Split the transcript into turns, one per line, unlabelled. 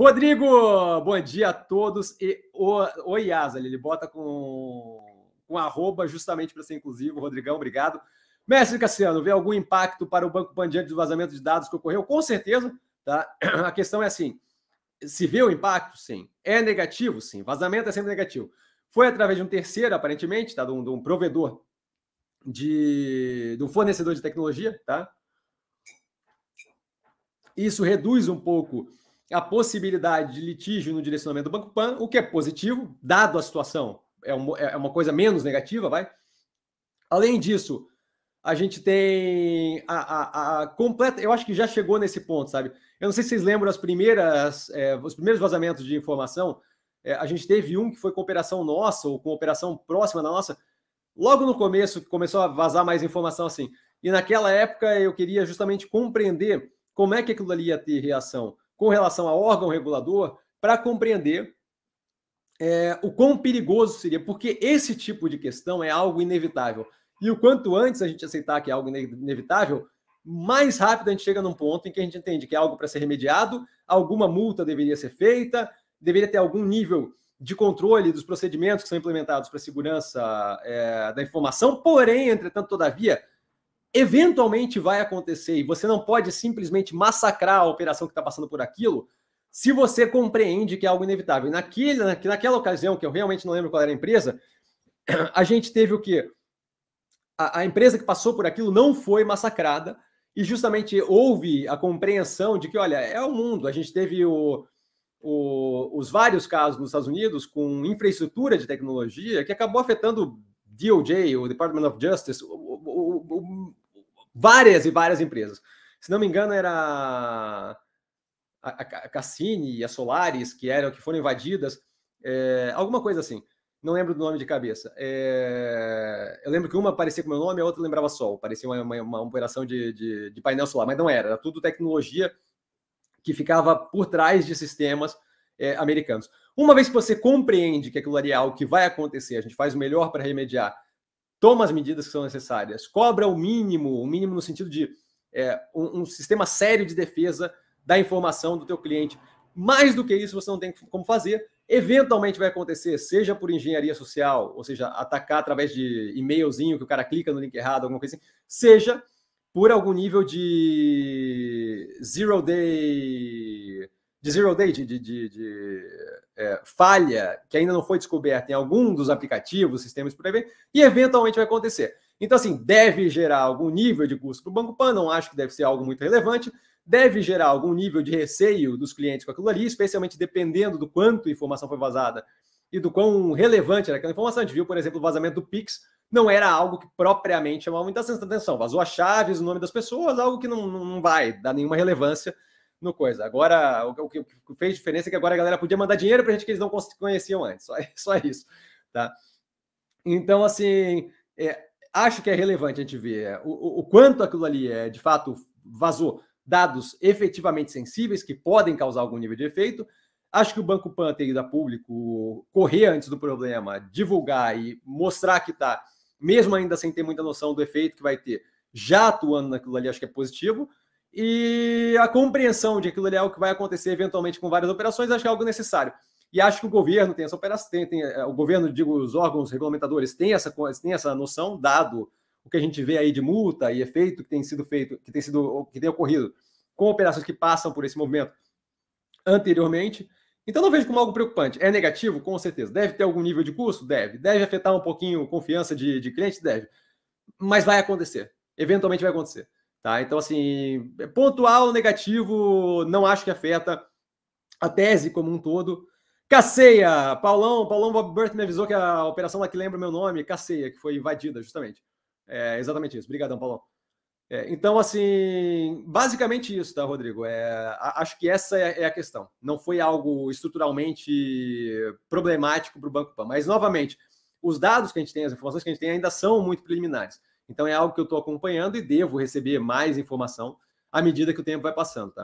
Rodrigo, bom dia a todos. E o, Iasa, ele bota com, com arroba justamente para ser inclusivo. Rodrigão, obrigado. Mestre Cassiano, vê algum impacto para o Banco Pan diante do vazamento de dados que ocorreu? Com certeza. Tá? A questão é assim: se vê o impacto? Sim. É negativo? Sim. Vazamento é sempre negativo. Foi através de um terceiro, aparentemente, tá? de, um, de um provedor, de, de um fornecedor de tecnologia. Tá? Isso reduz um pouco a possibilidade de litígio no direcionamento do Banco Pan, o que é positivo, dado a situação. É, uma é uma coisa menos negativa, vai? Além disso, a gente tem a, a, a, completa. Eu acho que já chegou nesse ponto, sabe? Eu não sei se vocês lembram as primeiras, é, os primeiros vazamentos de informação. É, a gente teve um que foi com operação nossa ou com operação próxima da nossa. Logo no começo começou a vazar mais informação assim. E naquela época eu queria justamente compreender como é que aquilo ali ia ter reação com relação a órgão regulador para compreender é, o quão perigoso seria, porque esse tipo de questão é algo inevitável. E o quanto antes a gente aceitar que é algo inevitável, mais rápido a gente chega num ponto em que a gente entende que é algo para ser remediado, alguma multa deveria ser feita, deveria ter algum nível de controle dos procedimentos que são implementados para segurança é, da informação, porém, entretanto, todavia, eventualmente vai acontecer e você não pode simplesmente massacrar a operação que está passando por aquilo se você compreende que é algo inevitável. E que naquela ocasião, que eu realmente não lembro qual era a empresa, a gente teve o quê? A, a empresa que passou por aquilo não foi massacrada e justamente houve a compreensão de que, olha, é o mundo. A gente teve o, o, os vários casos nos Estados Unidos com infraestrutura de tecnologia que acabou afetando DOJ, o Department of Justice, várias e várias empresas. Se não me engano, era a, Cassini e a Solaris que eram que foram invadidas, é, alguma coisa assim. Não lembro do nome de cabeça. É, eu lembro que uma parecia com meu nome, a outra lembrava Sol. Parecia uma, uma, uma operação de, de, de, painel solar, mas não era. Era tudo tecnologia que ficava por trás de sistemas é, americanos. Uma vez que você compreende que aquilo ali é algo que vai acontecer, a gente faz o melhor para remediar toma as medidas que são necessárias, cobra o mínimo, o mínimo no sentido de é, um, um, sistema sério de defesa da informação do teu cliente. Mais do que isso, você não tem como fazer. Eventualmente vai acontecer, seja por engenharia social, ou seja, atacar através de e-mailzinho que o cara clica no link errado, alguma coisa assim, seja por algum nível de zero day, de zero day, de, de, de, de é, falha que ainda não foi descoberta em algum dos aplicativos, sistemas por aí, e eventualmente vai acontecer. Então, assim, deve gerar algum nível de custo para o Banco Pan, não acho que deve ser algo muito relevante, deve gerar algum nível de receio dos clientes com aquilo ali, especialmente dependendo do quanto informação foi vazada e do quão relevante era aquela informação. A gente viu, por exemplo, o vazamento do Pix, não era algo que propriamente chamava muita atenção. Vazou as chaves, o nome das pessoas, algo que não, não vai dar nenhuma relevância no coisa. Agora, o que fez diferença é que agora a galera podia mandar dinheiro para gente que eles não conheciam antes. Só, só isso, tá? Então, assim, é, acho que é relevante a gente ver é, o, o quanto aquilo ali é, de fato, vazou dados efetivamente sensíveis que podem causar algum nível de efeito. Acho que o Banco Pan tem ido a público correr antes do problema, divulgar e mostrar que está, mesmo ainda sem ter muita noção do efeito que vai ter, já atuando naquilo ali, acho que é positivo e a compreensão de aquilo ali é o que vai acontecer eventualmente com várias operações, acho que é algo necessário. E acho que o governo tem essa operação, tem, tem, é, o governo, digo, os órgãos regulamentadores têm essa, têm essa noção, dado o que a gente vê aí de multa e efeito que tem sido feito, que tem sido, que tem ocorrido com operações que passam por esse movimento anteriormente. Então não vejo como algo preocupante. É negativo? Com certeza. Deve ter algum nível de custo? Deve. Deve afetar um pouquinho a confiança de, de cliente? Deve. Mas vai acontecer. Eventualmente vai acontecer. Tá? Então, assim, é pontual, negativo, não acho que afeta a tese como um todo. Caceia! Paulão, Paulão Bob Burt me avisou que a operação lá que lembra é meu nome, Caceia, que foi invadida, justamente. É exatamente isso. Obrigadão, Paulão. É, então, assim, basicamente isso, tá, Rodrigo? É, acho que essa é, é a questão. Não foi algo estruturalmente problemático para o Banco Pan. Mas, novamente, os dados que a gente tem, as informações que a gente tem ainda são muito preliminares. Então é algo que eu estou acompanhando e devo receber mais informação à medida que o tempo vai passando. Tá?